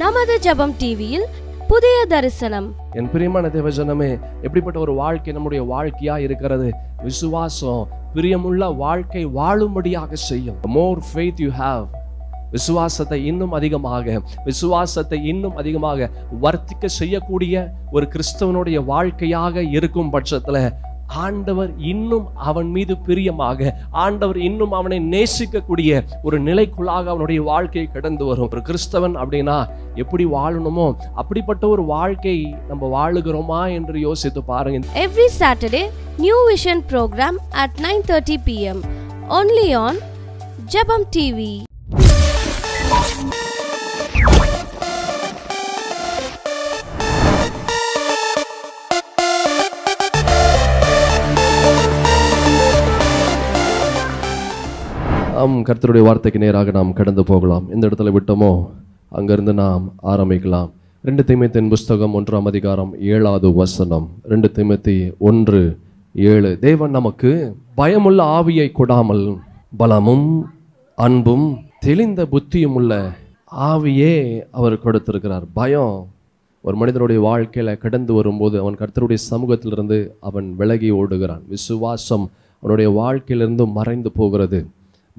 நமது ஜபம் டிவியில் புதிய தரிசனம் என் பிரியமான தேவஜனமே எப்படிப்பட்ட ஒரு வாழ்க்கை நம்முடைய வாழ்க்கையா இருக்கிறது விசுவாசம் பிரியமுள்ள வாழ்க்கை வாழும்படியாக செய்யும் மோர் ஃபேத் யூ ஹாவ் விசுவாசத்தை இன்னும் அதிகமாக விசுவாசத்தை இன்னும் அதிகமாக வர்த்திக்க செய்யக்கூடிய ஒரு கிறிஸ்தவனுடைய வாழ்க்கையாக இருக்கும் பட்சத்தில் ஆண்டவர் இன்னும் அவன் மீது பிரியமாக ஆண்டவர் இன்னும் அவனை நேசிக்கக்கூடிய ஒரு நிலைக்குள்ளாக அவனுடைய வாழ்க்கை கடந்து வரும் ஒரு கிறிஸ்தவன் அப்படின்னா எப்படி வாழணுமோ அப்படிப்பட்ட ஒரு வாழ்க்கை நம்ம வாழுகிறோமா என்று யோசித்து பாருங்க every Saturday new vision program at nine thirty PM only on Jebam TV நாம் கர்த்தருடைய வார்த்தைக்கு நேராக நாம் கடந்து போகலாம் இந்த இடத்துல விட்டோமோ அங்கிருந்து நாம் ஆரம்பிக்கலாம் ரெண்டு திமுத்தின் புஸ்தகம் ஒன்றாம் அதிகாரம் ஏழாவது வசனம் ரெண்டு திமுத்தி ஒன்று ஏழு தேவன் நமக்கு பயமுள்ள ஆவியை கொடாமல் பலமும் அன்பும் தெளிந்த புத்தியும் உள்ள ஆவியே அவர் கொடுத்திருக்கிறார் பயம் ஒரு மனிதனுடைய வாழ்க்கையில் கடந்து வரும்போது அவன் கர்த்தருடைய சமூகத்திலிருந்து அவன் விலகி ஓடுகிறான் விசுவாசம் அவனுடைய வாழ்க்கையிலிருந்து மறைந்து போகிறது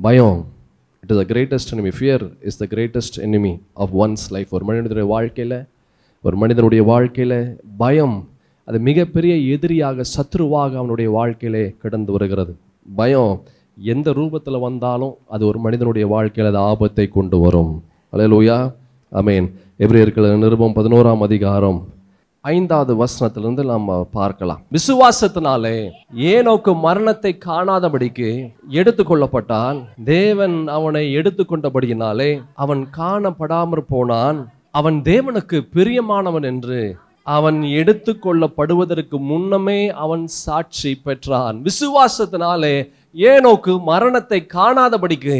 பயம் it is the greatest enemy fear is the greatest enemy of one's life ஒரு மனிதனுடைய வாழ்க்கையில் ஒரு மனிதனுடைய வாழ்க்கையில் பயம் அது மிகப்பெரிய எதிரியாக சத்ருவாக அவனுடைய வாழ்க்கையிலே கிடந்து வருகிறது பயம் எந்த ரூபத்தில் வந்தாலும் அது ஒரு மனிதனுடைய வாழ்க்கையில் அது ஆபத்தை கொண்டு வரும் அலையலூயா ஐ மீன் எப்படி இருக்கிற நிருபம் பதினோராம் அதிகாரம் ஐந்தாவது வசனத்திலிருந்து நாம் பார்க்கலாம் விசுவாசத்தினாலே ஏனோக்கு மரணத்தை காணாதபடிக்கு எடுத்துக்கொள்ளப்பட்டான் தேவன் அவனை எடுத்துக்கொண்டபடியினாலே அவன் காணப்படாமற் போனான் அவன் தேவனுக்கு பிரியமானவன் என்று அவன் எடுத்து கொள்ளப்படுவதற்கு முன்னமே அவன் சாட்சி பெற்றான் விசுவாசத்தினாலே ஏனோக்கு மரணத்தை காணாதபடிக்கு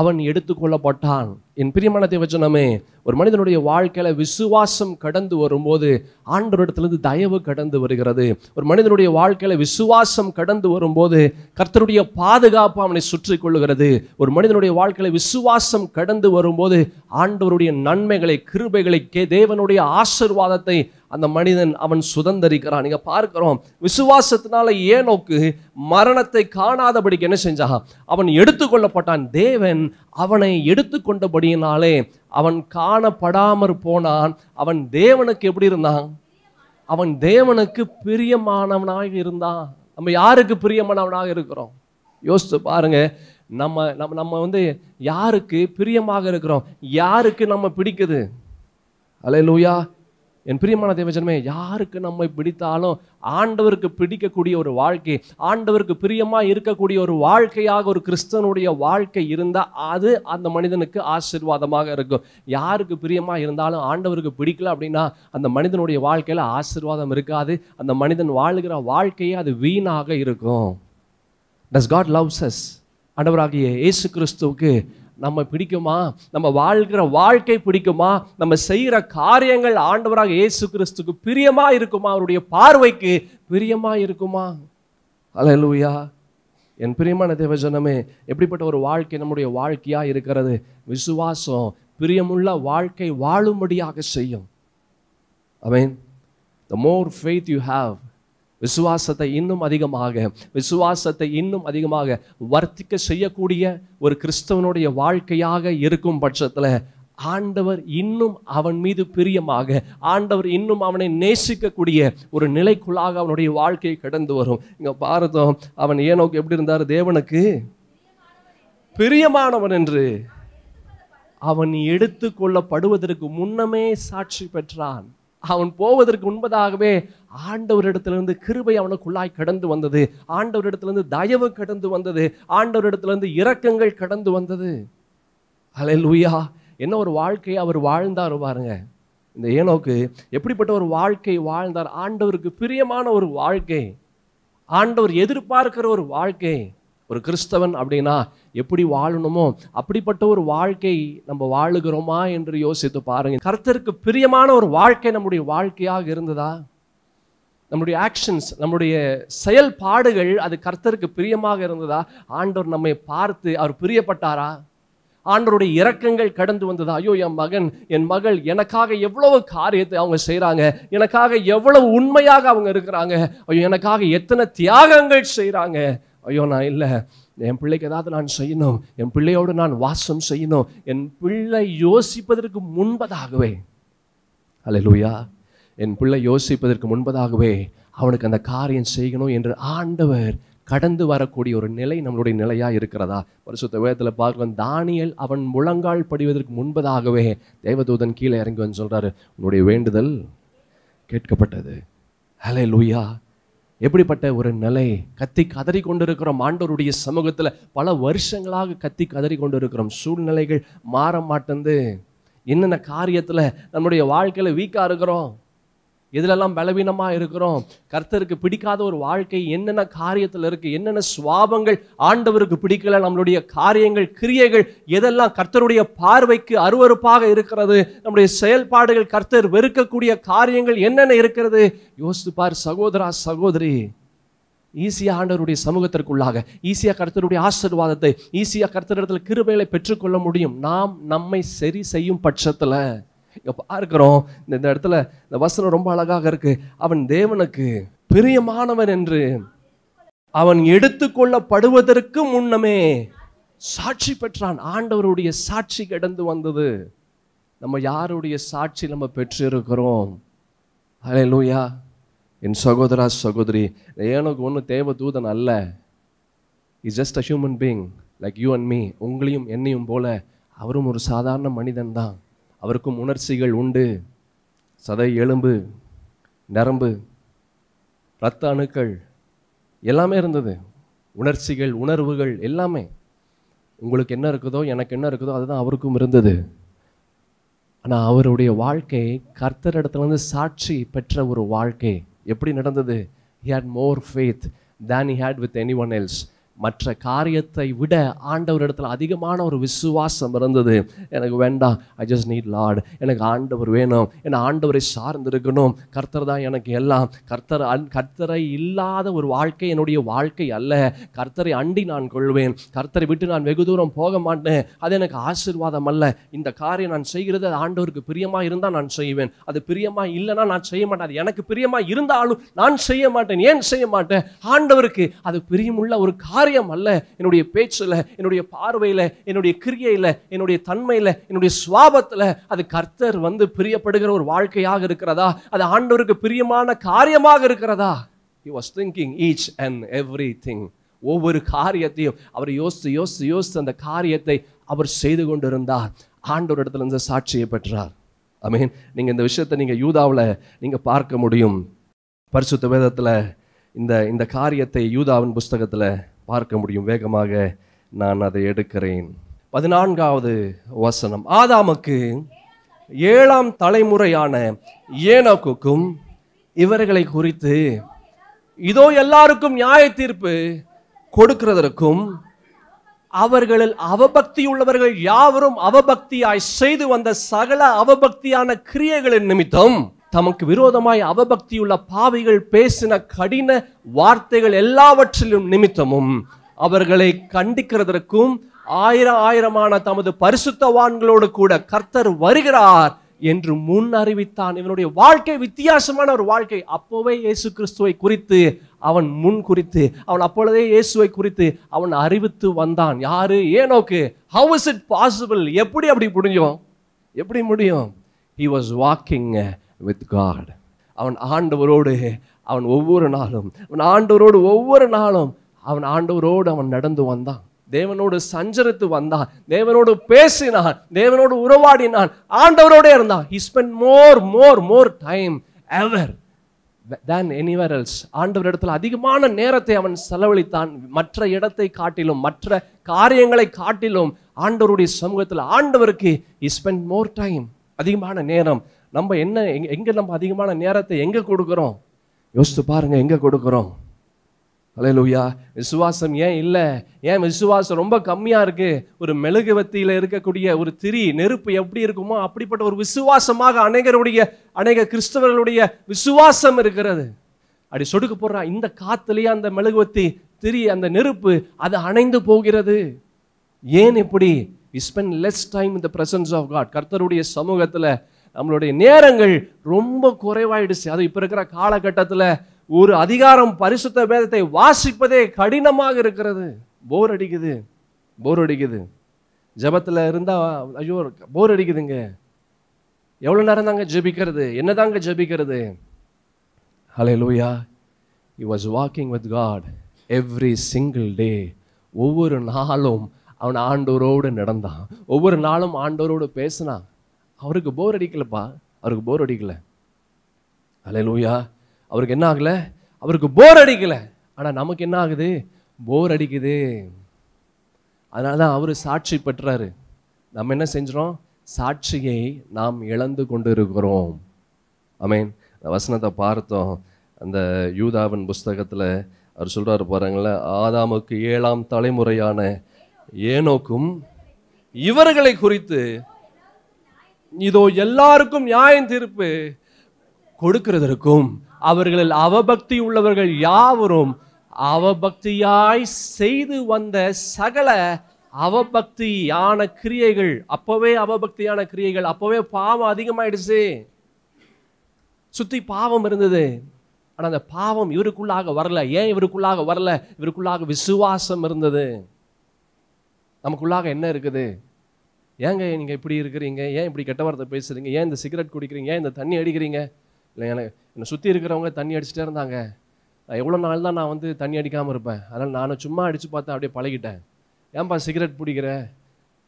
அவன் எடுத்துக்கொள்ளப்பட்டான் என் பிரியமான தேவச்சனமே ஒரு மனிதனுடைய வாழ்க்கையில் விசுவாசம் கடந்து வரும்போது ஆண்டவரிடத்திலிருந்து தயவு கடந்து வருகிறது ஒரு மனிதனுடைய வாழ்க்கையில் விசுவாசம் கடந்து வரும்போது கர்த்தருடைய பாதுகாப்பு அவனை சுற்றி கொள்ளுகிறது ஒரு மனிதனுடைய வாழ்க்கையில் விசுவாசம் கடந்து வரும்போது ஆண்டவருடைய நன்மைகளை கிருபைகளை தேவனுடைய ஆசிர்வாதத்தை அந்த மனிதன் அவன் சுதந்திரிக்கிறான் நீங்கள் பார்க்கிறோம் விசுவாசத்தினால நோக்கு மரணத்தை காணாதபடிக்கு என்ன செஞ்சா அவன் எடுத்துக்கொள்ளப்பட்டான் தேவன் அவனை எடுத்துக்கொண்டபடியினாலே அவன் காணப்படாமற் போனான் அவன் தேவனுக்கு எப்படி இருந்தான் அவன் தேவனுக்கு பிரியமானவனாக இருந்தான் நம்ம யாருக்கு பிரியமானவனாக இருக்கிறோம் யோசித்து பாருங்க நம்ம நம்ம நம்ம வந்து யாருக்கு பிரியமாக இருக்கிறோம் யாருக்கு நம்ம பிடிக்குது அலையலூயா என் பிரியமான தேவஜனமே யாருக்கு நம்மை பிடித்தாலும் ஆண்டவருக்கு பிடிக்கக்கூடிய ஒரு வாழ்க்கை ஆண்டவருக்கு பிரியமாக இருக்கக்கூடிய ஒரு வாழ்க்கையாக ஒரு கிறிஸ்தனுடைய வாழ்க்கை இருந்தால் அது அந்த மனிதனுக்கு ஆசீர்வாதமாக இருக்கும் யாருக்கு பிரியமாக இருந்தாலும் ஆண்டவருக்கு பிடிக்கல அப்படின்னா அந்த மனிதனுடைய வாழ்க்கையில் ஆசீர்வாதம் இருக்காது அந்த மனிதன் வாழுகிற வாழ்க்கையே அது வீணாக இருக்கும் டஸ் காட் லவ்ஸ் அஸ் ஆண்டவராகிய இயேசு கிறிஸ்துவுக்கு நம்ம பிடிக்குமா நம்ம வாழ்கிற வாழ்க்கை பிடிக்குமா நம்ம செய்கிற காரியங்கள் ஆண்டவராக இயேசு கிறிஸ்துக்கு பிரியமாக இருக்குமா அவருடைய பார்வைக்கு பிரியமாக இருக்குமா அலையலூயா என் பிரியமான தேவஜனமே எப்படிப்பட்ட ஒரு வாழ்க்கை நம்முடைய வாழ்க்கையாக இருக்கிறது விசுவாசம் பிரியமுள்ள வாழ்க்கை வாழும்படியாக செய்யும் I mean the more faith you have விசுவாசத்தை இன்னும் அதிகமாக விசுவாசத்தை இன்னும் அதிகமாக வர்த்திக்க செய்யக்கூடிய ஒரு கிறிஸ்தவனுடைய வாழ்க்கையாக இருக்கும் பட்சத்தில் ஆண்டவர் இன்னும் அவன் மீது பிரியமாக ஆண்டவர் இன்னும் அவனை நேசிக்கக்கூடிய ஒரு நிலைக்குள்ளாக அவனுடைய வாழ்க்கையை கடந்து வரும் இங்கே பாரதம் அவன் ஏனோக்கு எப்படி இருந்தார் தேவனுக்கு பிரியமானவன் என்று அவன் எடுத்து கொள்ளப்படுவதற்கு முன்னமே சாட்சி பெற்றான் அவன் போவதற்கு முன்பதாகவே ஆண்டவரிடத்திலிருந்து கிருபை அவனுக்குள்ளாய் கடந்து வந்தது ஆண்டவரிடத்திலிருந்து தயவு கடந்து வந்தது ஆண்டவரிடத்திலிருந்து இரக்கங்கள் கடந்து வந்தது அலை உய்யா என்ன ஒரு வாழ்க்கையை அவர் வாழ்ந்தார் பாருங்க இந்த ஏனோக்கு எப்படிப்பட்ட ஒரு வாழ்க்கை வாழ்ந்தார் ஆண்டவருக்கு பிரியமான ஒரு வாழ்க்கை ஆண்டவர் எதிர்பார்க்கிற ஒரு வாழ்க்கை ஒரு கிறிஸ்தவன் அப்படின்னா எப்படி வாழணுமோ அப்படிப்பட்ட ஒரு வாழ்க்கை நம்ம வாழுகிறோமா என்று யோசித்து பாருங்க கருத்தருக்கு பிரியமான ஒரு வாழ்க்கை நம்முடைய வாழ்க்கையாக இருந்ததா நம்முடைய ஆக்ஷன்ஸ் நம்முடைய செயல்பாடுகள் அது கர்த்தருக்கு பிரியமாக இருந்ததா ஆண்டவர் நம்மை பார்த்து அவர் பிரியப்பட்டாரா ஆண்டருடைய இறக்கங்கள் கடந்து வந்ததா ஐயோ என் மகன் என் மகள் எனக்காக எவ்வளவு காரியத்தை அவங்க செய்கிறாங்க எனக்காக எவ்வளவு உண்மையாக அவங்க இருக்கிறாங்க ஐயோ எனக்காக எத்தனை தியாகங்கள் செய்கிறாங்க ஐயோ நான் இல்லை என் பிள்ளைக்கு ஏதாவது நான் செய்யணும் என் பிள்ளையோடு நான் வாசம் செய்யணும் என் பிள்ளை யோசிப்பதற்கு முன்பதாகவே அல்ல என் பிள்ளை யோசிப்பதற்கு முன்பதாகவே அவனுக்கு அந்த காரியம் செய்யணும் என்று ஆண்டவர் கடந்து வரக்கூடிய ஒரு நிலை நம்மளுடைய நிலையாக இருக்கிறதா வருஷத்த வேதத்தில் பார்க்கலாம் தானியல் அவன் முழங்கால் படிவதற்கு முன்பதாகவே தேவதூதன் கீழே இறங்கி சொல்கிறாரு உன்னுடைய வேண்டுதல் கேட்கப்பட்டது ஹலே லூயா எப்படிப்பட்ட ஒரு நிலை கத்தி கதறி கொண்டிருக்கிறோம் ஆண்டவருடைய சமூகத்தில் பல வருஷங்களாக கத்தி கதறி கொண்டிருக்கிறோம் சூழ்நிலைகள் மாற மாட்டேந்து என்னென்ன காரியத்தில் நம்முடைய வாழ்க்கையில் வீக்காக இருக்கிறோம் எதுலெல்லாம் பலவீனமாக இருக்கிறோம் கர்த்தருக்கு பிடிக்காத ஒரு வாழ்க்கை என்னென்ன காரியத்தில் இருக்குது என்னென்ன சுவாபங்கள் ஆண்டவருக்கு பிடிக்கல நம்மளுடைய காரியங்கள் கிரியைகள் எதெல்லாம் கர்த்தருடைய பார்வைக்கு அருவறுப்பாக இருக்கிறது நம்முடைய செயல்பாடுகள் கர்த்தர் வெறுக்கக்கூடிய காரியங்கள் என்னென்ன இருக்கிறது யோசித்து பார் சகோதரா சகோதரி ஈஸியாக ஆண்டவருடைய சமூகத்திற்குள்ளாக ஈஸியாக கர்த்தருடைய ஆசிர்வாதத்தை ஈஸியாக கர்த்தரிடத்தில் கிருபைகளை பெற்றுக்கொள்ள முடியும் நாம் நம்மை சரி செய்யும் பட்சத்தில் இங்கே பார்க்குறோம் இந்த இடத்துல இந்த வசனம் ரொம்ப அழகாக இருக்கு அவன் தேவனுக்கு பிரியமானவன் என்று அவன் எடுத்துக்கொள்ளப்படுவதற்கு முன்னமே சாட்சி பெற்றான் ஆண்டவருடைய சாட்சி கிடந்து வந்தது நம்ம யாருடைய சாட்சி நம்ம பெற்றிருக்கிறோம் ஹலே லூயா என் சகோதரா சகோதரி ஏனுக்கு ஒன்றும் தேவ தூதன் அல்ல is just a human being like you and me உங்களையும் என்னையும் போல அவரும் ஒரு சாதாரண மனிதன் தான் அவருக்கும் உணர்ச்சிகள் உண்டு சதை எலும்பு நரம்பு இரத்த அணுக்கள் எல்லாமே இருந்தது உணர்ச்சிகள் உணர்வுகள் எல்லாமே உங்களுக்கு என்ன இருக்குதோ எனக்கு என்ன இருக்குதோ அதுதான் அவருக்கும் இருந்தது ஆனால் அவருடைய வாழ்க்கை கர்த்தர் இடத்துலேருந்து சாட்சி பெற்ற ஒரு வாழ்க்கை எப்படி நடந்தது he had more faith than he had with any one else மற்ற காரியத்தை விட ஆண்டவரிடத்தில் அதிகமான ஒரு விசுவாசம் இருந்தது எனக்கு வேண்டாம் ஐ ஜஸ்ட் நீட் லார்ட் எனக்கு ஆண்டவர் வேணும் ஏன்னா ஆண்டவரை சார்ந்திருக்கணும் கர்த்தர் தான் எனக்கு எல்லாம் கர்த்தர் அன் கர்த்தரை இல்லாத ஒரு வாழ்க்கை என்னுடைய வாழ்க்கை அல்ல கர்த்தரை அண்டி நான் கொள்வேன் கர்த்தரை விட்டு நான் வெகு தூரம் போக மாட்டேன் அது எனக்கு ஆசீர்வாதம் அல்ல இந்த காரியம் நான் செய்கிறது அது ஆண்டவருக்கு பிரியமாக இருந்தால் நான் செய்வேன் அது பிரியமாக இல்லைன்னா நான் செய்ய மாட்டேன் அது எனக்கு பிரியமாக இருந்தாலும் நான் செய்ய மாட்டேன் ஏன் செய்ய மாட்டேன் ஆண்டவருக்கு அது பிரியமுள்ள ஒரு காரியம் காரியம் அல்ல என்னுடைய பேச்சில் என்னுடைய பார்வையில் என்னுடைய கிரியையில் என்னுடைய தன்மையில் என்னுடைய சுவாபத்தில் அது கர்த்தர் வந்து பிரியப்படுகிற ஒரு வாழ்க்கையாக இருக்கிறதா அது ஆண்டவருக்கு பிரியமான காரியமாக இருக்கிறதா he was thinking each and every thing ஒவ்வொரு காரியத்தையும் அவர் யோசித்து யோசித்து யோசித்து அந்த காரியத்தை அவர் செய்து கொண்டிருந்தார் ஆண்டவர் இடத்துல இருந்து சாட்சியை பெற்றார் ஐ மீன் நீங்கள் இந்த விஷயத்தை நீங்கள் யூதாவில் நீங்கள் பார்க்க முடியும் பரிசுத்த வேதத்தில் இந்த இந்த காரியத்தை யூதாவின் புஸ்தகத்தில் பார்க்க முடியும் வேகமாக நான் அதை எடுக்கிறேன் பதினான்காவது வசனம் ஆதாமுக்கு ஏழாம் தலைமுறையான ஏனோக்குக்கும் இவர்களை குறித்து இதோ எல்லாருக்கும் நியாய தீர்ப்பு கொடுக்கிறதற்கும் அவர்களில் அவபக்தி உள்ளவர்கள் யாவரும் அவபக்தியாய் செய்து வந்த சகல அவபக்தியான கிரியைகளின் நிமித்தம் தமக்கு விரோதமாய் அவபக்தியுள்ள பாவிகள் பேசின கடின வார்த்தைகள் எல்லாவற்றிலும் நிமித்தமும் அவர்களை கண்டிக்கிறதற்கும் ஆயிரம் ஆயிரமான தமது பரிசுத்தவான்களோடு கூட கர்த்தர் வருகிறார் என்று முன் அறிவித்தான் இவனுடைய வாழ்க்கை வித்தியாசமான ஒரு வாழ்க்கை அப்போவே இயேசு கிறிஸ்துவை குறித்து அவன் முன் குறித்து அவன் அப்பொழுதே இயேசுவை குறித்து அவன் அறிவித்து வந்தான் யாரு ஏனோக்கு ஹவு இஸ் இட் பாசிபிள் எப்படி அப்படி முடியும் எப்படி முடியும் he was walking with God அவன் ஆண்டவரோடு அவன் ஒவ்வொரு நாளும் அவன் ஆண்டவரோடு ஒவ்வொரு நாளும் அவன் ஆண்டவரோடு அவன் நடந்து வந்தான் தேவனோடு சஞ்சரித்து வந்தான் தேவனோடு பேசினான் தேவனோடு உறவாடினான் ஆண்டவரோட இருந்தான் he spend more more more time ever than anywhere else ஆண்டவர் இடத்துல அதிகமான நேரத்தை அவன் செலவழித்தான் மற்ற இடத்தை காட்டிலும் மற்ற காரியங்களை காட்டிலும் ஆண்டவருடைய சமூகத்தில் ஆண்டவருக்கு இ ஸ்பெண்ட் மோர் டைம் அதிகமான நேரம் நம்ம என்ன எங்கே நம்ம அதிகமான நேரத்தை எங்கே கொடுக்குறோம் யோசித்து பாருங்கள் எங்கே கொடுக்குறோம் லூயா விசுவாசம் ஏன் இல்லை ஏன் விசுவாசம் ரொம்ப கம்மியாக இருக்குது ஒரு மெழுகு வத்தியில் இருக்கக்கூடிய ஒரு திரி நெருப்பு எப்படி இருக்குமோ அப்படிப்பட்ட ஒரு விசுவாசமாக அநேகருடைய அநேக கிறிஸ்தவர்களுடைய விசுவாசம் இருக்கிறது அப்படி சொடுக்க போடுறா இந்த காத்துலேயே அந்த மெழுகுவத்தி திரி அந்த நெருப்பு அது அணைந்து போகிறது ஏன் இப்படி வி ஸ்பெண்ட் லெஸ் டைம் இந்த பிரசன்ஸ் ஆஃப் காட் கர்த்தருடைய சமூகத்தில் நம்மளுடைய நேரங்கள் ரொம்ப குறைவாயிடுச்சு அது இப்போ இருக்கிற காலகட்டத்தில் ஒரு அதிகாரம் பரிசுத்த வேதத்தை வாசிப்பதே கடினமாக இருக்கிறது போர் அடிக்குது போர் அடிக்குது ஜபத்தில் இருந்தால் ஐயோ போர் அடிக்குதுங்க எவ்வளோ நேரம் தாங்க ஜபிக்கிறது என்ன தாங்க ஜபிக்கிறது ஹலே லூயா he was walking with God every single day ஒவ்வொரு நாளும் அவன் ஆண்டோரோடு நடந்தான் ஒவ்வொரு நாளும் ஆண்டோரோடு பேசினான் அவருக்கு போர் அடிக்கலப்பா அவருக்கு போர் அடிக்கல அலே லூயா அவருக்கு என்ன ஆகலை அவருக்கு போர் அடிக்கலை ஆனால் நமக்கு என்ன ஆகுது போர் அடிக்குது அதனால தான் அவர் சாட்சி பெற்றாரு நம்ம என்ன செஞ்சுறோம் சாட்சியை நாம் இழந்து கொண்டு இருக்கிறோம் அமேன் வசனத்தை பார்த்தோம் அந்த யூதாவின் புஸ்தகத்தில் அவர் சொல்கிறார் பாருங்களேன் ஆதாமுக்கு ஏழாம் தலைமுறையான ஏனோக்கும் இவர்களை குறித்து இதோ எல்லாருக்கும் நியாயம் தீர்ப்பு கொடுக்கிறதற்கும் அவர்களில் அவபக்தி உள்ளவர்கள் யாவரும் அவபக்தியாய் செய்து வந்த சகல அவபக்தியான கிரியைகள் அப்பவே அவபக்தியான கிரியைகள் அப்பவே பாவம் அதிகமாயிடுச்சு சுத்தி பாவம் இருந்தது ஆனால் அந்த பாவம் இவருக்குள்ளாக வரல ஏன் இவருக்குள்ளாக வரல இவருக்குள்ளாக விசுவாசம் இருந்தது நமக்குள்ளாக என்ன இருக்குது ஏங்க நீங்கள் இப்படி இருக்கிறீங்க ஏன் இப்படி கெட்ட வார்த்தை பேசுகிறீங்க ஏன் இந்த சிகரெட் குடிக்கிறீங்க ஏன் இந்த தண்ணி அடிக்கிறீங்க இல்லை எனக்கு என்னை சுற்றி இருக்கிறவங்க தண்ணி அடிச்சுட்டே இருந்தாங்க எவ்வளோ நாள் தான் நான் வந்து தண்ணி அடிக்காமல் இருப்பேன் அதனால் நானும் சும்மா அடித்து பார்த்தேன் அப்படியே பழகிட்டேன் ஏன்பா சிகரெட் பிடிக்கிற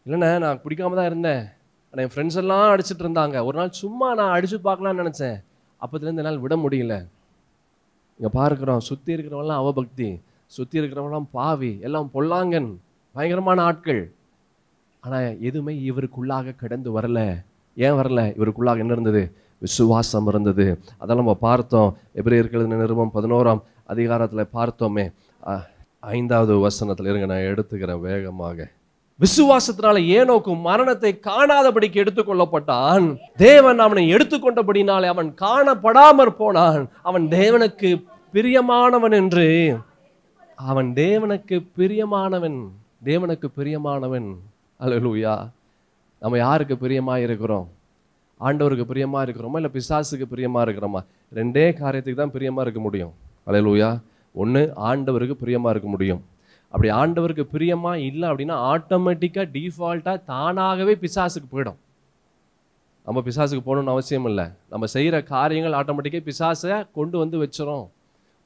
இல்லைண்ணே நான் பிடிக்காம தான் இருந்தேன் ஆனால் என் ஃப்ரெண்ட்ஸ் எல்லாம் அடிச்சுட்டு இருந்தாங்க ஒரு நாள் சும்மா நான் அடித்து பார்க்கலான்னு நினச்சேன் அப்போதுலேருந்து என்னால் விட முடியல இங்கே பார்க்குறோம் சுற்றி இருக்கிறவங்களாம் அவபக்தி சுற்றி இருக்கிறவங்களாம் பாவி எல்லாம் பொல்லாங்கன் பயங்கரமான ஆட்கள் ஆனால் எதுவுமே இவருக்குள்ளாக கடந்து வரல ஏன் வரல இவருக்குள்ளாக என்ன இருந்தது விசுவாசம் இருந்தது அதெல்லாம் நம்ம பார்த்தோம் எப்படி இருக்கிறது நிறுவம் பதினோராம் அதிகாரத்தில் பார்த்தோமே ஐந்தாவது வசனத்தில் இருங்க நான் எடுத்துக்கிறேன் வேகமாக விசுவாசத்தினால ஏனோக்கும் மரணத்தை காணாதபடிக்கு எடுத்துக்கொள்ளப்பட்டான் தேவன் அவனை எடுத்துக்கொண்டபடினாலே அவன் காணப்படாமற் போனான் அவன் தேவனுக்கு பிரியமானவன் என்று அவன் தேவனுக்கு பிரியமானவன் தேவனுக்கு பிரியமானவன் அலலூயா நம்ம யாருக்கு பிரியமாக இருக்கிறோம் ஆண்டவருக்கு பிரியமாக இருக்கிறோமா இல்லை பிசாசுக்கு பிரியமாக இருக்கிறோமா ரெண்டே காரியத்துக்கு தான் பிரியமாக இருக்க முடியும் அலலூயா ஒன்று ஆண்டவருக்கு பிரியமாக இருக்க முடியும் அப்படி ஆண்டவருக்கு பிரியமாக இல்லை அப்படின்னா ஆட்டோமேட்டிக்காக டிஃபால்ட்டாக தானாகவே பிசாசுக்கு போயிடும் நம்ம பிசாசுக்கு போகணும்னு அவசியம் இல்லை நம்ம செய்கிற காரியங்கள் ஆட்டோமேட்டிக்காக பிசாசை கொண்டு வந்து வச்சிடும்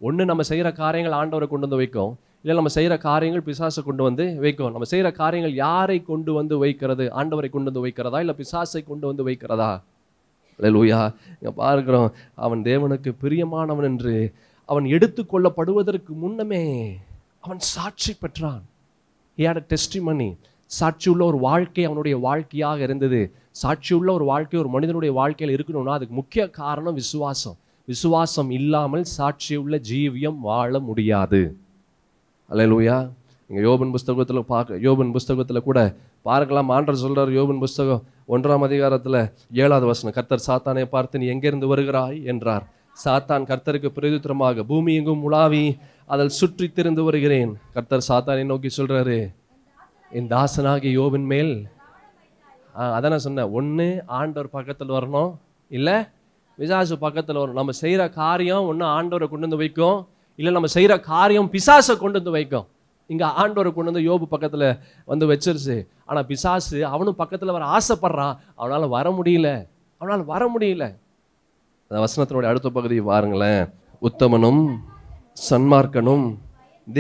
ஒன்று நம்ம செய்கிற காரியங்கள் ஆண்டவரை கொண்டு வந்து வைக்கும் இல்லை நம்ம செய்கிற காரியங்கள் பிசாசை கொண்டு வந்து வைக்கும் நம்ம செய்கிற காரியங்கள் யாரை கொண்டு வந்து வைக்கிறது ஆண்டவரை கொண்டு வந்து வைக்கிறதா இல்லை பிசாசை கொண்டு வந்து வைக்கிறதா இல்லை லூயா இங்கே பார்க்குறோம் அவன் தேவனுக்கு பிரியமானவன் என்று அவன் எடுத்துக்கொள்ளப்படுவதற்கு முன்னமே அவன் சாட்சி பெற்றான் ஏட டெஸ்டி மணி சாட்சி உள்ள ஒரு வாழ்க்கை அவனுடைய வாழ்க்கையாக இருந்தது சாட்சி உள்ள ஒரு வாழ்க்கை ஒரு மனிதனுடைய வாழ்க்கையில் இருக்கணும்னா அதுக்கு முக்கிய காரணம் விசுவாசம் விசுவாசம் இல்லாமல் சாட்சியுள்ள ஜீவியம் வாழ முடியாது அலையலூயா நீங்கள் யோபன் புஸ்தகத்தில் பார்க்க யோபன் புஸ்தகத்தில் கூட பார்க்கலாம் ஆண்டர் சொல்கிறார் யோபன் புஸ்தகம் ஒன்றாம் அதிகாரத்தில் ஏழாவது வசனம் கர்த்தர் சாத்தானை பார்த்து நீ எங்கேருந்து வருகிறாய் என்றார் சாத்தான் கர்த்தருக்கு பிரதித்திரமாக பூமி எங்கும் உலாவி அதில் சுற்றி திருந்து வருகிறேன் கர்த்தர் சாத்தானை நோக்கி சொல்கிறாரு என் தாசனாகி யோபின் மேல் ஆ அதான் சொன்னேன் ஒன்று ஆண்டவர் பக்கத்தில் வரணும் இல்லை விசாசு பக்கத்தில் வரணும் நம்ம செய்கிற காரியம் ஒன்று ஆண்டவரை கொண்டு வந்து வைக்கும் இல்லை நம்ம செய்கிற காரியம் பிசாசை கொண்டு வந்து வைக்கும் இங்கே ஆண்டோரை கொண்டு வந்து யோபு பக்கத்தில் வந்து வச்சிருச்சு ஆனால் பிசாசு அவனும் பக்கத்தில் வர ஆசைப்படுறான் அவனால் வர முடியல அவனால் வர முடியல அந்த வசனத்தினுடைய அடுத்த பகுதியை பாருங்களேன் உத்தமனும் சன்மார்க்கனும்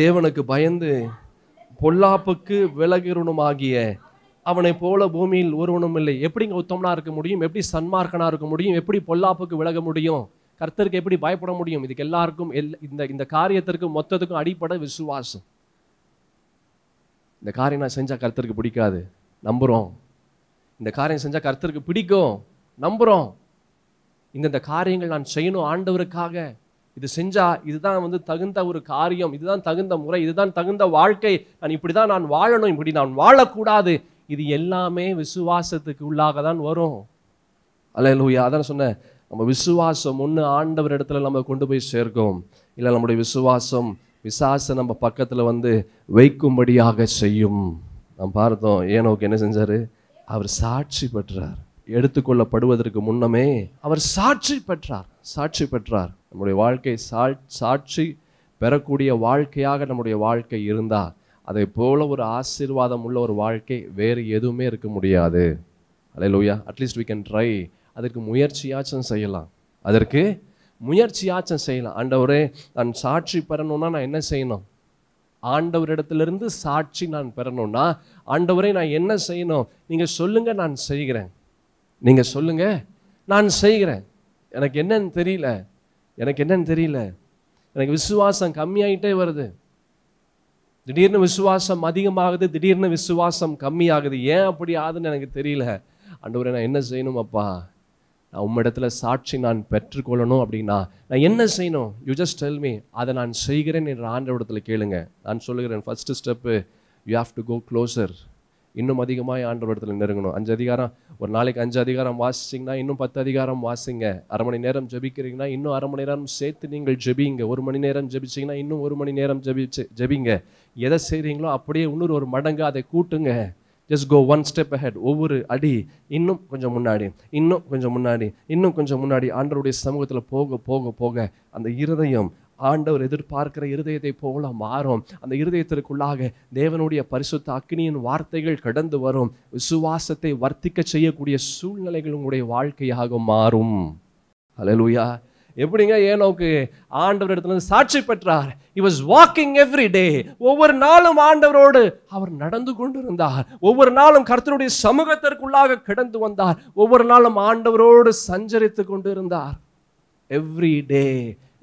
தேவனுக்கு பயந்து பொல்லாப்புக்கு விலகிறனுமாகிய அவனை போல பூமியில் ஒருவனும் இல்லை எப்படிங்க உத்தமனாக இருக்க முடியும் எப்படி சன்மார்க்கனாக இருக்க முடியும் எப்படி பொல்லாப்புக்கு விலக முடியும் கர்த்தருக்கு எப்படி பயப்பட முடியும் இதுக்கு எல்லாருக்கும் எல் இந்த இந்த காரியத்திற்கு மொத்தத்துக்கும் அடிப்படை விசுவாசம் இந்த காரியம் நான் செஞ்சால் கர்த்தருக்கு பிடிக்காது நம்புகிறோம் இந்த காரியம் செஞ்சால் கர்த்தருக்கு பிடிக்கும் நம்புகிறோம் இந்தந்த காரியங்கள் நான் செய்யணும் ஆண்டவருக்காக இது செஞ்சால் இதுதான் வந்து தகுந்த ஒரு காரியம் இதுதான் தகுந்த முறை இதுதான் தகுந்த வாழ்க்கை நான் இப்படி தான் நான் வாழணும் இப்படி நான் வாழக்கூடாது இது எல்லாமே விசுவாசத்துக்கு உள்ளாக தான் வரும் அல்ல லூயா அதான் சொன்னேன் நம்ம விசுவாசம் ஒன்று ஆண்டவர் இடத்துல நம்ம கொண்டு போய் சேர்க்கும் இல்லை நம்முடைய விசுவாசம் விசாச நம்ம பக்கத்தில் வந்து வைக்கும்படியாக செய்யும் நாம் பார்த்தோம் ஏனோக்கு என்ன செஞ்சார் அவர் சாட்சி பெற்றார் எடுத்துக்கொள்ளப்படுவதற்கு முன்னமே அவர் சாட்சி பெற்றார் சாட்சி பெற்றார் நம்முடைய வாழ்க்கை சாட்சி பெறக்கூடிய வாழ்க்கையாக நம்முடைய வாழ்க்கை இருந்தால் அதை போல ஒரு ஆசீர்வாதம் உள்ள ஒரு வாழ்க்கை வேறு எதுவுமே இருக்க முடியாது அலையலூயா அட்லீஸ்ட் வி கேன் ட்ரை அதற்கு முயற்சியாச்சும் செய்யலாம் அதற்கு முயற்சியாச்சும் செய்யலாம் ஆண்டவரே நான் சாட்சி பெறணும்னா நான் என்ன செய்யணும் ஆண்டவரிடத்திலிருந்து சாட்சி நான் பெறணும்னா ஆண்டவரை நான் என்ன செய்யணும் நீங்கள் சொல்லுங்கள் நான் செய்கிறேன் நீங்கள் சொல்லுங்கள் நான் செய்கிறேன் எனக்கு என்னன்னு தெரியல எனக்கு என்னன்னு தெரியல எனக்கு விசுவாசம் கம்மியாயிட்டே வருது திடீர்னு விசுவாசம் அதிகமாகுது திடீர்னு விசுவாசம் கம்மியாகுது ஏன் அப்படி ஆகுதுன்னு எனக்கு தெரியல அண்டவரை நான் என்ன செய்யணும் அப்பா நான் உம்மிடத்துல சாட்சி நான் பெற்றுக்கொள்ளணும் அப்படின்னா நான் என்ன செய்யணும் யூ ஜஸ்ட் டெல் மீ அதை நான் செய்கிறேன் என்ற ஆண்டவடத்தில் கேளுங்க நான் சொல்லுகிறேன் first step you have to go closer இன்னும் அதிகமாக ஆண்டவடத்தில் நெருங்கணும் அஞ்சு அதிகாரம் ஒரு நாளைக்கு அஞ்சு அதிகாரம் வாசிச்சிங்கன்னா இன்னும் பத்து அதிகாரம் வாசிங்க அரை மணி நேரம் ஜபிக்கிறீங்கன்னா இன்னும் அரை மணி நேரம் சேர்த்து நீங்கள் ஜெபிங்க ஒரு மணி நேரம் ஜபிச்சிங்கன்னா இன்னும் ஒரு மணி நேரம் ஜெபிச்சு ஜெபிங்க எதை செய்கிறீங்களோ அப்படியே இன்னொரு ஒரு மடங்கு அதை கூட்டுங்க just go one step ahead ஒவ்வொரு அடி இன்னும் கொஞ்சம் முன்னாடி இன்னும் கொஞ்சம் முன்னாடி இன்னும் கொஞ்சம் முன்னாடி ஆண்டவருடைய சமூகத்தில் போக போக போக அந்த இருதயம் ஆண்டவர் எதிர்பார்க்கிற இருதயத்தை போல மாறும் அந்த இருதயத்திற்குள்ளாக தேவனுடைய பரிசுத்த அக்னியின் வார்த்தைகள் கடந்து வரும் விசுவாசத்தை வர்த்திக்க செய்யக்கூடிய சூழ்நிலைகள் உங்களுடைய வாழ்க்கையாக மாறும் அலலுயா எப்படிங்க ஏனோக்கு ஆண்டவர் இடத்துல சாட்சி பெற்றார் he was walking every day ஒவ்வொரு நாளும் ஆண்டவரோடு அவர் நடந்து கொண்டிருந்தார் ஒவ்வொரு நாளும் கர்த்தருடைய சமூகத்திற்குள்ளாக கிடந்து வந்தார் ஒவ்வொரு நாளும் ஆண்டவரோடு சஞ்சரித்து கொண்டு இருந்தார் எவ்ரி டே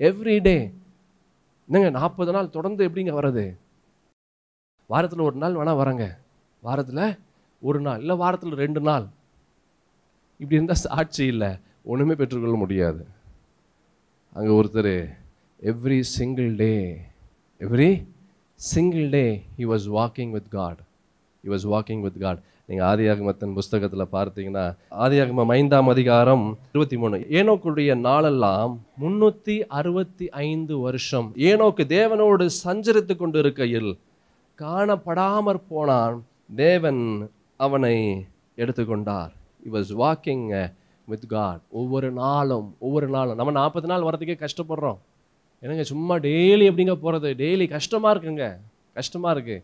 எவ்ரி டே என்னங்க நாற்பது நாள் தொடர்ந்து எப்படிங்க வர்றது வாரத்தில் ஒரு நாள் வேணால் வரங்க வாரத்தில் ஒரு நாள் இல்லை வாரத்தில் ரெண்டு நாள் இப்படி இருந்தால் சாட்சி இல்லை ஒன்றுமே பெற்றுக்கொள்ள முடியாது அங்கே ஒருத்தர் every single day every single day he was walking with God he was walking with God நீங்கள் ஆதியாகமத்தின் புஸ்தகத்தில் பார்த்தீங்கன்னா ஆதியாகமம் ஐந்தாம் அதிகாரம் இருபத்தி மூணு ஏனோக்குடைய நாளெல்லாம் முன்னூற்றி அறுபத்தி ஐந்து வருஷம் ஏனோக்கு தேவனோடு சஞ்சரித்து கொண்டு இருக்கையில் காணப்படாமற் போனான் தேவன் அவனை எடுத்துக்கொண்டார் he was walking with God ஒவ்வொரு நாளும் ஒவ்வொரு நாளும் நம்ம நாற்பது நாள் வரதுக்கே கஷ்டப்படுறோம் என்னங்க சும்மா டெய்லி எப்படிங்க போகிறது டெய்லி கஷ்டமாக இருக்குங்க கஷ்டமாக இருக்குது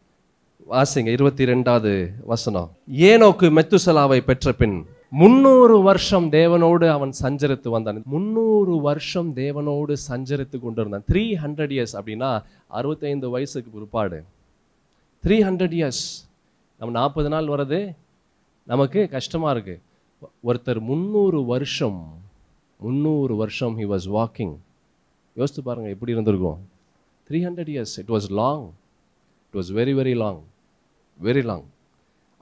வாசிங்க இருபத்தி ரெண்டாவது வசனம் ஏனோக்கு மெத்துசலாவை பெற்ற பின் முன்னூறு வருஷம் தேவனோடு அவன் சஞ்சரித்து வந்தான் முன்னூறு வருஷம் தேவனோடு சஞ்சரித்து கொண்டிருந்தான் த்ரீ ஹண்ட்ரட் இயர்ஸ் அப்படின்னா அறுபத்தைந்து வயசுக்கு பிற்பாடு த்ரீ ஹண்ட்ரட் இயர்ஸ் நம்ம நாற்பது நாள் வர்றது நமக்கு கஷ்டமாக இருக்குது ஒருத்தர் முந்நூறு வருஷம் முந்நூறு வருஷம் ஹி வாஸ் வாக்கிங் யோசித்து பாருங்கள் எப்படி இருந்திருக்கும் three hundred years it was long it was very very long very long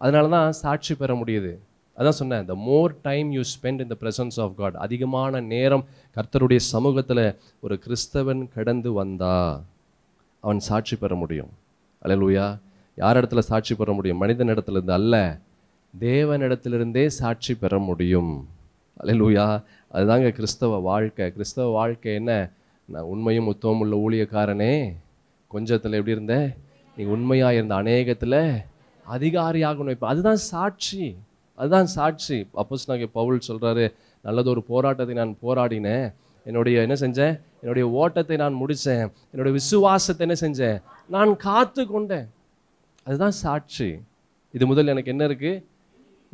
அதனால தான் சாட்சி பெற முடியுது அதான் சொன்னேன் the more time you spend in the presence of God அதிகமான நேரம் கர்த்தருடைய சமூகத்தில் ஒரு கிறிஸ்தவன் கடந்து வந்தா அவன் சாட்சி பெற முடியும் அலையலூயா யார் இடத்துல சாட்சி பெற முடியும் மனிதன் இடத்துல இருந்து அல்ல தேவனிடத்திலிருந்தே சாட்சி பெற முடியும் அலையலூயா அதுதாங்க கிறிஸ்தவ வாழ்க்கை கிறிஸ்தவ வாழ்க்கை என்ன நான் உண்மையும் முத்தவம் உள்ள ஊழியக்காரனே கொஞ்சத்தில் எப்படி இருந்த நீ உண்மையாக இருந்த அநேகத்தில் அதிகாரியாகணும் இப்போ அதுதான் சாட்சி அதுதான் சாட்சி அப்போஸ் நாங்கள் பவுல் சொல்கிறாரு நல்லது ஒரு போராட்டத்தை நான் போராடினேன் என்னுடைய என்ன செஞ்சேன் என்னுடைய ஓட்டத்தை நான் முடித்தேன் என்னுடைய விசுவாசத்தை என்ன செஞ்சேன் நான் காத்து கொண்டேன் அதுதான் சாட்சி இது முதல் எனக்கு என்ன இருக்குது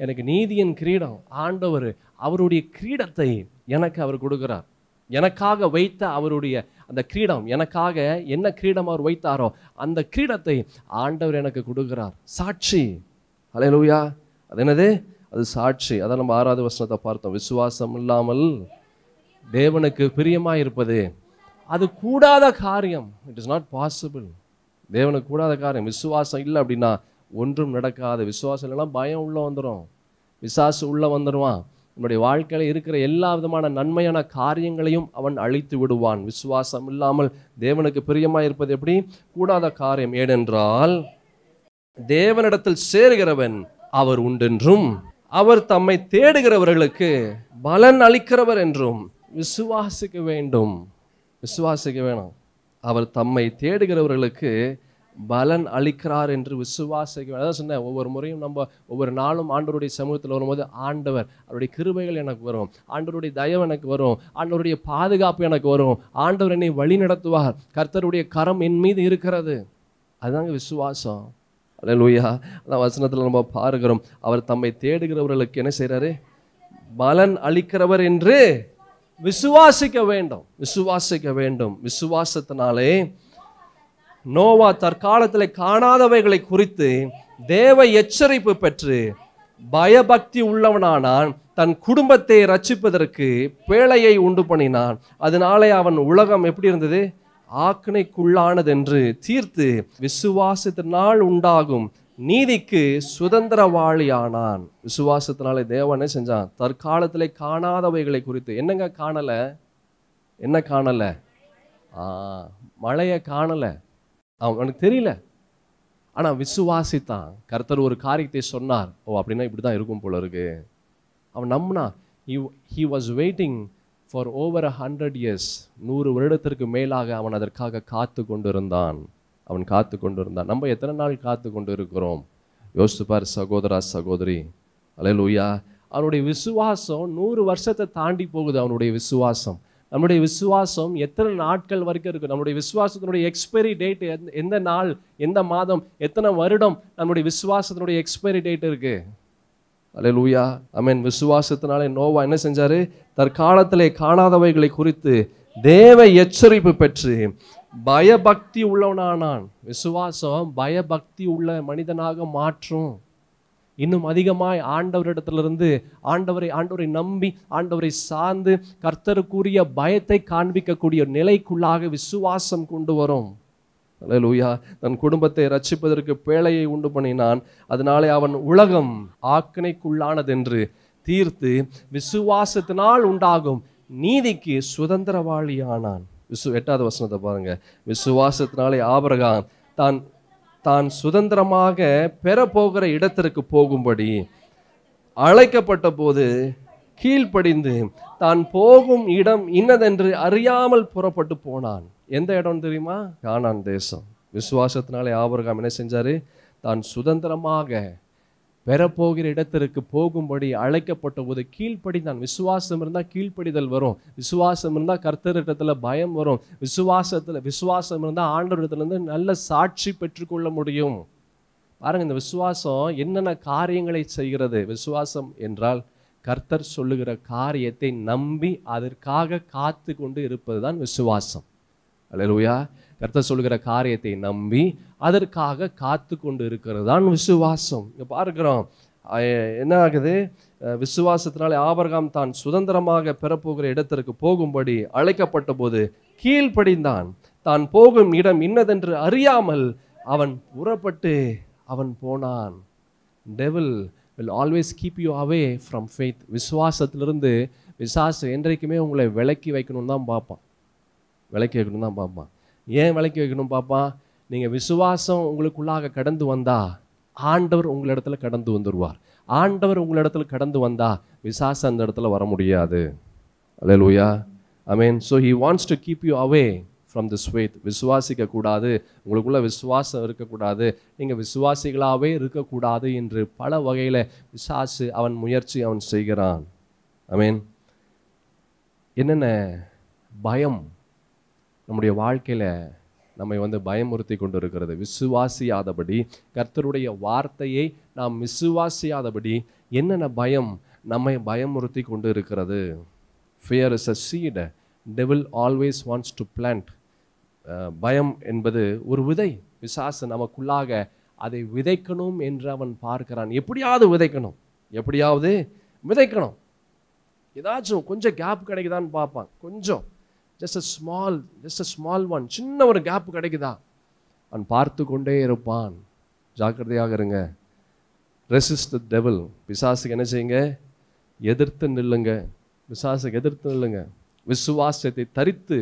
எனக்கு நீதியின் கிரீடம் ஆண்டவர் அவருடைய கிரீடத்தை எனக்கு அவர் கொடுக்குறார் எனக்காக வைத்த அவருடைய அந்த கிரீடம் எனக்காக என்ன கிரீடம் அவர் வைத்தாரோ அந்த கிரீடத்தை ஆண்டவர் எனக்கு கொடுக்குறார் சாட்சி அலே அது என்னது அது சாட்சி அதை நம்ம ஆறாவது வசனத்தை பார்த்தோம் விசுவாசம் இல்லாமல் தேவனுக்கு பிரியமாக இருப்பது அது கூடாத காரியம் இட் இஸ் நாட் பாசிபிள் தேவனுக்கு கூடாத காரியம் விசுவாசம் இல்லை அப்படின்னா ஒன்றும் நடக்காது விசுவாசம் பயம் உள்ளே வந்துடும் விசாசு உள்ளே வந்துடுவான் உன்னுடைய வாழ்க்கையில் இருக்கிற எல்லா விதமான நன்மையான காரியங்களையும் அவன் அழித்து விடுவான் விசுவாசம் இல்லாமல் தேவனுக்கு பிரியமாக இருப்பது எப்படி கூடாத காரியம் ஏனென்றால் தேவனிடத்தில் சேருகிறவன் அவர் உண்டென்றும் அவர் தம்மை தேடுகிறவர்களுக்கு பலன் அளிக்கிறவர் என்றும் விசுவாசிக்க வேண்டும் விசுவாசிக்க வேணும் அவர் தம்மை தேடுகிறவர்களுக்கு பலன் அளிக்கிறார் என்று விசுவாசிக்க அதான் சொன்னேன் ஒவ்வொரு முறையும் நம்ம ஒவ்வொரு நாளும் ஆண்டவருடைய சமூகத்தில் வரும்போது ஆண்டவர் அவருடைய கிருபைகள் எனக்கு வரும் ஆண்டவருடைய தயவு எனக்கு வரும் ஆண்டவருடைய பாதுகாப்பு எனக்கு வரும் ஆண்டவர் என்னை வழி நடத்துவார் கர்த்தருடைய கரம் என் மீது இருக்கிறது அதுதாங்க விசுவாசம் லூயா அதான் வசனத்தில் நம்ம பாருகிறோம் அவர் தம்மை தேடுகிறவர்களுக்கு என்ன செய்கிறாரு பலன் அளிக்கிறவர் என்று விசுவாசிக்க வேண்டும் விசுவாசிக்க வேண்டும் விசுவாசத்தினாலே நோவா தற்காலத்தில் காணாதவைகளை குறித்து தேவ எச்சரிப்பு பெற்று பயபக்தி உள்ளவனானான் தன் குடும்பத்தை ரட்சிப்பதற்கு பேழையை உண்டு பண்ணினான் அதனாலே அவன் உலகம் எப்படி இருந்தது ஆக்கினைக்குள்ளானதென்று தீர்த்து விசுவாசத்தினால் உண்டாகும் நீதிக்கு சுதந்திரவாளியானான் விசுவாசத்தினாலே தேவனே செஞ்சான் தற்காலத்திலே காணாதவைகளை குறித்து என்னங்க காணலை என்ன காணலை மழையை காணலை அவனுக்கு தெரியல ஆனால் விசுவாசித்தான் கர்த்தர் ஒரு காரியத்தை சொன்னார் ஓ அப்படின்னா இப்படி தான் இருக்கும் போல இருக்கு அவன் நம்னா he was waiting for over hundred years நூறு வருடத்திற்கு மேலாக அவன் அதற்காக காத்து கொண்டு இருந்தான் அவன் காத்து கொண்டு இருந்தான் நம்ம எத்தனை நாள் காத்து கொண்டு இருக்கிறோம் யோசிப்பார் சகோதரா சகோதரி அலையலூயா அவனுடைய விசுவாசம் நூறு வருஷத்தை தாண்டி போகுது அவனுடைய விசுவாசம் நம்முடைய விசுவாசம் எத்தனை நாட்கள் வரைக்கும் இருக்குது நம்முடைய விசுவாசத்தினுடைய எக்ஸ்பைரி டேட் எந்த நாள் எந்த மாதம் எத்தனை வருடம் நம்முடைய விசுவாசத்தினுடைய எக்ஸ்பைரி டேட் இருக்குது அலே லூயா ஐ மீன் விசுவாசத்தினாலே நோவா என்ன செஞ்சார் தற்காலத்திலே காணாதவைகளை குறித்து தேவ எச்சரிப்பு பெற்று பயபக்தி உள்ளவனானான் விசுவாசம் பயபக்தி உள்ள மனிதனாக மாற்றும் இன்னும் அதிகமாய் ஆண்டவரிடத்திலிருந்து ஆண்டவரை ஆண்டவரை நம்பி ஆண்டவரை சார்ந்து கர்த்தருக்குரிய பயத்தை காண்பிக்கக்கூடிய நிலைக்குள்ளாக விசுவாசம் கொண்டு வரும் லூயா தன் குடும்பத்தை ரட்சிப்பதற்கு பேழையை உண்டு பண்ணினான் அதனாலே அவன் உலகம் ஆக்கினைக்குள்ளானதென்று தீர்த்து விசுவாசத்தினால் உண்டாகும் நீதிக்கு சுதந்திரவாளியானான் விசு எட்டாவது வசனத்தை பாருங்க விசுவாசத்தினாலே ஆபரகான் தான் தான் சுதந்திரமாக பெறப்போகிற இடத்திற்கு போகும்படி அழைக்கப்பட்ட போது கீழ்ப்படிந்து தான் போகும் இடம் இன்னதென்று அறியாமல் புறப்பட்டு போனான் எந்த இடம் தெரியுமா கானான் தேசம் விசுவாசத்தினாலே ஆபரகாம் என்ன செஞ்சாரு தான் சுதந்திரமாக பெறப்போகிற இடத்திற்கு போகும்படி அழைக்கப்பட்ட போது கீழ்ப்படி தான் விசுவாசம் இருந்தால் கீழ்ப்படிதல் வரும் விசுவாசம் இருந்தால் கர்த்தரிடத்தில் பயம் வரும் விசுவாசத்தில் விசுவாசம் இருந்தால் ஆண்டவரிடத்துலேருந்து நல்ல சாட்சி பெற்றுக்கொள்ள முடியும் பாருங்கள் இந்த விசுவாசம் என்னென்ன காரியங்களை செய்கிறது விசுவாசம் என்றால் கர்த்தர் சொல்லுகிற காரியத்தை நம்பி அதற்காக காத்து கொண்டு இருப்பது தான் விசுவாசம் அல்லூயா கர்த்த சொல்கிற காரியத்தை நம்பி அதற்காக காத்து கொண்டு இருக்கிறது தான் விசுவாசம் இங்கே பார்க்குறோம் என்ன ஆகுது விசுவாசத்தினாலே ஆபரகாம் தான் சுதந்திரமாக பெறப்போகிற இடத்திற்கு போகும்படி அழைக்கப்பட்ட போது கீழ்ப்படிந்தான் தான் போகும் இடம் இன்னதென்று அறியாமல் அவன் புறப்பட்டு அவன் போனான் devil will always keep you away from faith விசுவாசத்திலிருந்து விசுவாசம் என்றைக்குமே உங்களை விலக்கி வைக்கணும்னு தான் பார்ப்பான் விளக்கி வைக்கணும்னு தான் பார்ப்பான் ஏன் விளக்கி வைக்கணும் பாப்பா நீங்கள் விசுவாசம் உங்களுக்குள்ளாக கடந்து வந்தா ஆண்டவர் உங்களிடத்துல கடந்து வந்துடுவார் ஆண்டவர் உங்களிடத்துல கடந்து வந்தா விசாசம் அந்த இடத்துல வர முடியாது லூயா I mean so he wants to keep you away from this விசுவாசிக்க விசுவாசிக்கக்கூடாது உங்களுக்குள்ள விசுவாசம் இருக்கக்கூடாது நீங்கள் விசுவாசிகளாகவே இருக்கக்கூடாது என்று பல வகையில் விசாசு அவன் முயற்சி அவன் செய்கிறான் ஐ மீன் என்னென்ன பயம் நம்முடைய வாழ்க்கையில் நம்மை வந்து பயமுறுத்தி கொண்டு இருக்கிறது விசுவாசியாதபடி கர்த்தருடைய வார்த்தையை நாம் விசுவாசியாதபடி என்னென்ன பயம் நம்மை பயமுறுத்தி கொண்டு இருக்கிறது fear is a seed devil always wants to plant பயம் என்பது ஒரு விதை விசாசு நமக்குள்ளாக அதை விதைக்கணும் என்று அவன் பார்க்கிறான் எப்படியாவது விதைக்கணும் எப்படியாவது விதைக்கணும் ஏதாச்சும் கொஞ்சம் கேப் கிடைக்குதான்னு பார்ப்பான் கொஞ்சம் just a small just a small one சின்ன ஒரு கேப் கிடைக்குதா அவன் பார்த்து கொண்டே இருப்பான் ஜாக்கிரதையாக இருங்க ரெசிஸ்ட் த டெவல் பிசாசுக்கு என்ன செய்யுங்க எதிர்த்து நில்லுங்க விசுவாசுக்கு எதிர்த்து நில்லுங்க விசுவாசத்தை தரித்து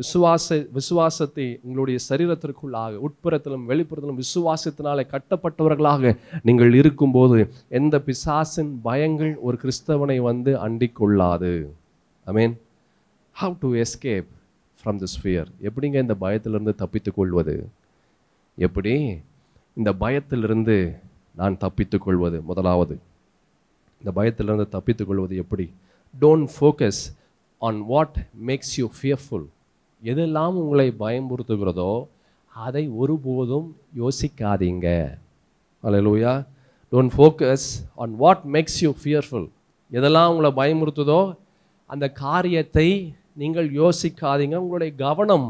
விசுவாச விசுவாசத்தை உங்களுடைய சரீரத்திற்குள்ளாக உட்புறத்திலும் வெளிப்புறத்திலும் விசுவாசத்தினாலே கட்டப்பட்டவர்களாக நீங்கள் இருக்கும்போது எந்த பிசாசின் பயங்கள் ஒரு கிறிஸ்தவனை வந்து அண்டிக்கொள்ளாது I mean how to escape from this fear எப்படிங்க இந்த பயத்திலிருந்து தப்பித்து கொள்வது எப்படி இந்த பயத்திலிருந்து நான் தப்பித்து கொள்வது முதலாவது இந்த பயத்திலிருந்து தப்பித்து கொள்வது எப்படி don't focus on what makes you fearful எதெல்லாம் உங்களை பயமுறுத்துகிறதோ அதை ஒருபோதும் யோசிக்காதீங்க லூயா don't focus on what makes you fearful எதெல்லாம் உங்களை பயமுறுத்துதோ அந்த காரியத்தை நீங்கள் யோசிக்காதீங்க உங்களுடைய கவனம்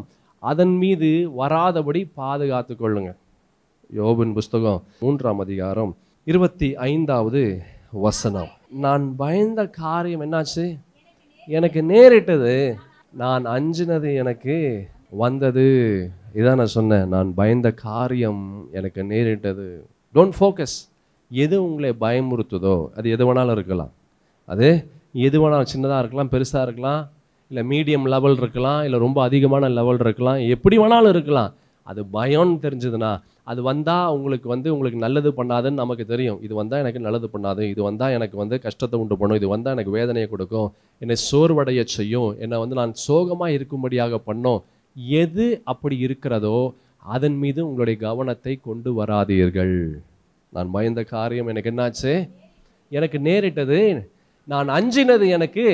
அதன் மீது வராதபடி பாதுகாத்து கொள்ளுங்க யோபின் புஸ்தகம் மூன்றாம் அதிகாரம் இருபத்தி ஐந்தாவது வசனம் நான் பயந்த காரியம் என்னாச்சு எனக்கு நேரிட்டது நான் அஞ்சினது எனக்கு வந்தது இதான் நான் சொன்னேன் நான் பயந்த காரியம் எனக்கு நேரிட்டது டோன்ட் ஃபோக்கஸ் எது உங்களை பயமுறுத்துதோ அது எது வேணாலும் இருக்கலாம் அது எது வேணாலும் சின்னதாக இருக்கலாம் பெருசாக இருக்கலாம் இல்லை மீடியம் லெவல் இருக்கலாம் இல்லை ரொம்ப அதிகமான லெவல் இருக்கலாம் எப்படி வேணாலும் இருக்கலாம் அது பயம்னு தெரிஞ்சதுன்னா அது வந்தால் உங்களுக்கு வந்து உங்களுக்கு நல்லது பண்ணாதுன்னு நமக்கு தெரியும் இது வந்தால் எனக்கு நல்லது பண்ணாது இது வந்தால் எனக்கு வந்து கஷ்டத்தை உண்டு பண்ணும் இது வந்தால் எனக்கு வேதனையை கொடுக்கும் என்னை சோர்வடைய செய்யும் என்னை வந்து நான் சோகமாக இருக்கும்படியாக பண்ணும் எது அப்படி இருக்கிறதோ அதன் மீது உங்களுடைய கவனத்தை கொண்டு வராதீர்கள் நான் பயந்த காரியம் எனக்கு என்னாச்சு எனக்கு நேரிட்டது நான் அஞ்சினது எனக்கு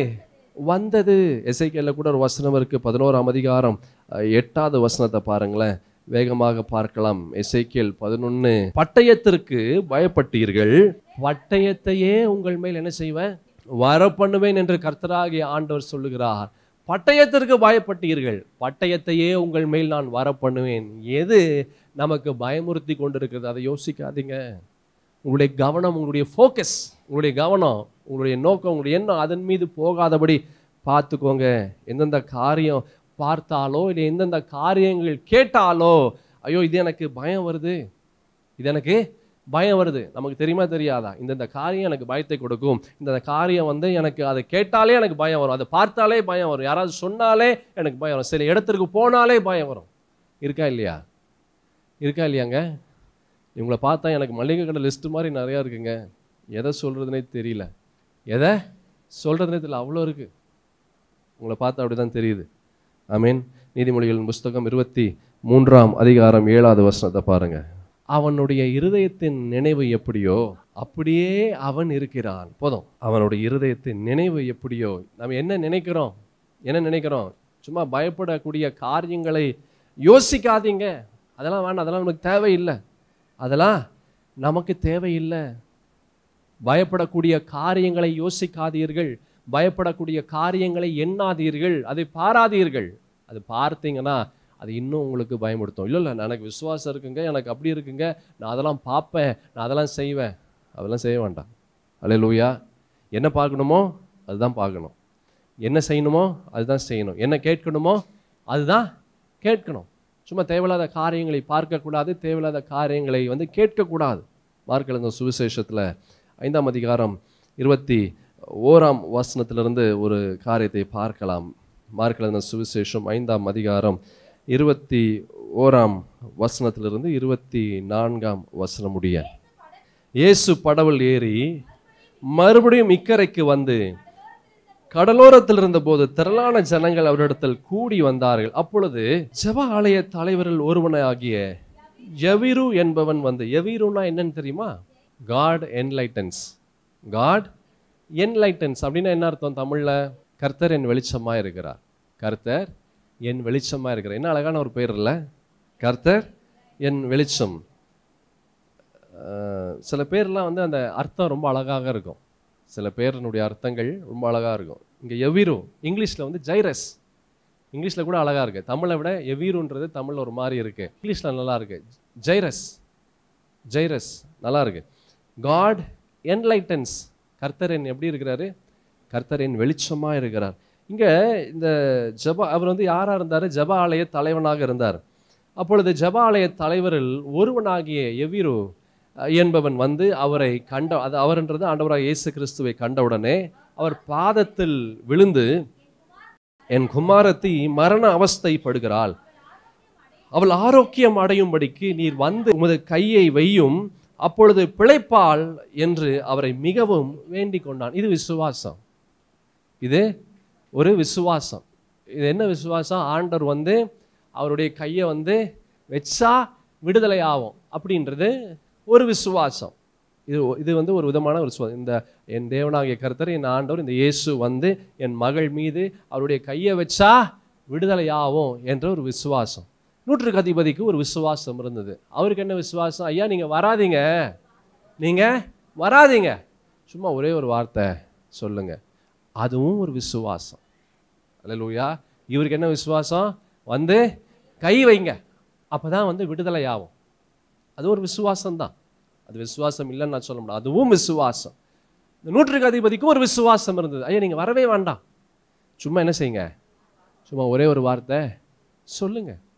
வந்தது எசைக்கேல கூட ஒரு வசனம் இருக்குது பதினோராம் அதிகாரம் எட்டாவது வசனத்தை பாருங்களேன் வேகமாக பார்க்கலாம் எசைக்கேல் பதினொன்று பட்டயத்திற்கு பயப்பட்டீர்கள் பட்டயத்தையே உங்கள் மேல் என்ன செய்வேன் வர பண்ணுவேன் என்று கர்த்தராகிய ஆண்டவர் சொல்லுகிறார் பட்டயத்திற்கு பயப்பட்டீர்கள் பட்டயத்தையே உங்கள் மேல் நான் வர பண்ணுவேன் எது நமக்கு பயமுறுத்தி கொண்டிருக்கிறது அதை யோசிக்காதீங்க உங்களுடைய கவனம் உங்களுடைய ஃபோக்கஸ் உங்களுடைய கவனம் உங்களுடைய நோக்கம் உங்களுடைய எண்ணம் அதன் மீது போகாதபடி பார்த்துக்கோங்க எந்தெந்த காரியம் பார்த்தாலோ இல்லை எந்தெந்த காரியங்கள் கேட்டாலோ ஐயோ இது எனக்கு பயம் வருது இது எனக்கு பயம் வருது நமக்கு தெரியுமா தெரியாதா இந்தந்த காரியம் எனக்கு பயத்தை கொடுக்கும் இந்த காரியம் வந்து எனக்கு அதை கேட்டாலே எனக்கு பயம் வரும் அதை பார்த்தாலே பயம் வரும் யாராவது சொன்னாலே எனக்கு பயம் வரும் சில இடத்திற்கு போனாலே பயம் வரும் இருக்கா இல்லையா இருக்கா இல்லையாங்க இவங்களை பார்த்தா எனக்கு மளிகை கடை லிஸ்ட்டு மாதிரி நிறையா இருக்குங்க எதை சொல்கிறதுனே தெரியல எதை சொல்கிறதுனே தெரியல அவ்வளோ இருக்குது உங்களை பார்த்தா அப்படி தான் தெரியுது ஐ மீன் நீதிமொழிகளின் புஸ்தகம் இருபத்தி மூன்றாம் அதிகாரம் ஏழாவது வருஷத்தை பாருங்கள் அவனுடைய இருதயத்தின் நினைவு எப்படியோ அப்படியே அவன் இருக்கிறான் போதும் அவனுடைய இருதயத்தின் நினைவு எப்படியோ நம்ம என்ன நினைக்கிறோம் என்ன நினைக்கிறோம் சும்மா பயப்படக்கூடிய காரியங்களை யோசிக்காதீங்க அதெல்லாம் வேண்டாம் அதெல்லாம் நமக்கு தேவையில்லை அதெல்லாம் நமக்கு தேவையில்லை பயப்படக்கூடிய காரியங்களை யோசிக்காதீர்கள் பயப்படக்கூடிய காரியங்களை எண்ணாதீர்கள் அதை பாராதீர்கள் அது பார்த்தீங்கன்னா அது இன்னும் உங்களுக்கு பயமுடுத்தும் இல்லை இல்லை எனக்கு விசுவாசம் இருக்குங்க எனக்கு அப்படி இருக்குங்க நான் அதெல்லாம் பார்ப்பேன் நான் அதெல்லாம் செய்வேன் அதெல்லாம் செய்ய வேண்டாம் அல்ல லூயா என்ன பார்க்கணுமோ அதுதான் பார்க்கணும் என்ன செய்யணுமோ அதுதான் செய்யணும் என்ன கேட்கணுமோ அதுதான் கேட்கணும் சும்மா தேவையில்லாத காரியங்களை பார்க்கக்கூடாது தேவையில்லாத காரியங்களை வந்து கேட்கக்கூடாது மார்க்கில் சுவிசேஷத்தில் ஐந்தாம் அதிகாரம் இருபத்தி ஓராம் வசனத்திலிருந்து ஒரு காரியத்தை பார்க்கலாம் மார்க்கில் சுவிசேஷம் ஐந்தாம் அதிகாரம் இருபத்தி ஓராம் வசனத்திலிருந்து இருபத்தி நான்காம் வசனமுடிய இயேசு படவுள் ஏறி மறுபடியும் இக்கரைக்கு வந்து கடலோரத்தில் இருந்தபோது திரளான ஜனங்கள் அவரிடத்தில் கூடி வந்தார்கள் அப்பொழுது ஜப ஆலய தலைவர்கள் ஒருவனாகிய எவிரு என்பவன் வந்து எவிருனா என்னன்னு தெரியுமா காட் என்லைட்டன்ஸ் காட் என்லைட்டன்ஸ் அப்படின்னா என்ன அர்த்தம் தமிழில் கர்த்தர் என் வெளிச்சமாக இருக்கிறார் கர்த்தர் என் வெளிச்சமாக இருக்கிறார் என்ன அழகான ஒரு பேர் இல்லை கர்த்தர் என் வெளிச்சம் சில பேர்லாம் வந்து அந்த அர்த்தம் ரொம்ப அழகாக இருக்கும் சில பேரினுடைய அர்த்தங்கள் ரொம்ப அழகாக இருக்கும் இங்கே எவிரு இங்கிலீஷில் வந்து ஜைரஸ் இங்கிலீஷில் கூட அழகாக இருக்குது தமிழை விட எவீருன்றது தமிழில் ஒரு மாதிரி இருக்குது இங்கிலீஷில் நல்லா இருக்குது ஜைரஸ் ஜைரஸ் நல்லா இருக்குது காட் என்லைட்டன்ஸ் கர்த்தரன் எப்படி இருக்கிறாரு கர்த்தரின் வெளிச்சமாக இருக்கிறார் இங்கே இந்த ஜபா அவர் வந்து யாராக இருந்தார் ஜபா ஆலய தலைவனாக இருந்தார் அப்பொழுது ஜபாலய ஆலய தலைவரில் ஒருவனாகிய எவிரோ என்பவன் வந்து அவரை கண்ட அது அவர்ன்றது ஆண்டவராக இயேசு கிறிஸ்துவை கண்டவுடனே அவர் பாதத்தில் விழுந்து என் குமாரத்தி மரண அவஸ்தைப்படுகிறாள் அவள் ஆரோக்கியம் அடையும்படிக்கு நீர் வந்து உமது கையை வையும் அப்பொழுது பிழைப்பாள் என்று அவரை மிகவும் வேண்டிக் கொண்டான் இது விசுவாசம் இது ஒரு விசுவாசம் இது என்ன விசுவாசம் ஆண்டர் வந்து அவருடைய கையை வந்து வச்சா விடுதலை ஆகும் அப்படின்றது ஒரு விசுவாசம் இது இது வந்து ஒரு விதமான ஒரு சுவாசம் இந்த என் தேவனாகிய கருத்தர் என் ஆண்டவர் இந்த இயேசு வந்து என் மகள் மீது அவருடைய கையை வச்சா விடுதலையாகும் என்ற ஒரு விசுவாசம் நூற்றுக்கு அதிபதிக்கு ஒரு விசுவாசம் இருந்தது அவருக்கு என்ன விசுவாசம் ஐயா நீங்கள் வராதிங்க நீங்கள் வராதிங்க சும்மா ஒரே ஒரு வார்த்தை சொல்லுங்கள் அதுவும் ஒரு விசுவாசம் அல்ல லூயா இவருக்கு என்ன விசுவாசம் வந்து கை வைங்க அப்போ தான் வந்து விடுதலை ஆகும் அது ஒரு விசுவாசம் தான் அது விசுவாசம் இல்லைன்னு நான் சொல்ல முடியாது அதுவும் விசுவாசம் இந்த நூற்றுக்கு அதிபதிக்கும் ஒரு விசுவாசம் இருந்தது ஐயா நீங்கள் வரவே வேண்டாம் சும்மா என்ன செய்யுங்க சும்மா ஒரே ஒரு வார்த்தை சொல்லுங்கள்